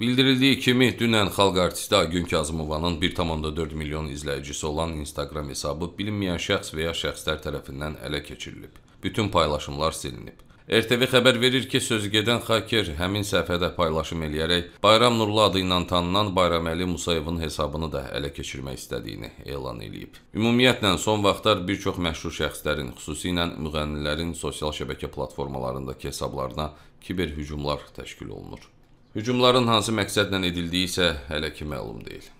Bildirildiyi kimi, dünən xalq artisti Aygün Kazımovanın 1,4 milyon izləyicisi olan Instagram hesabı bilinməyən şəxs və ya şəxslər tərəfindən ələ keçirilib. Bütün paylaşımlar silinib. RTV xəbər verir ki, sözügedən xaker həmin səhifədə paylaşım eləyərək Bayram Nurlu adı ilə tanınan Bayraməli Musayevin hesabını da ələ keçirmək istədiyini elan eləyib. Ümumiyyətlə, son vaxtlar bir çox məşhur şəxslərin, xüsusilə müğənnilərin sosial şəbəkə platformalarındakı hesablarına kiber hücumlar təşkil olunur. Hücumların hansı məqsədlə edildiyi isə hələ ki məlum deyil.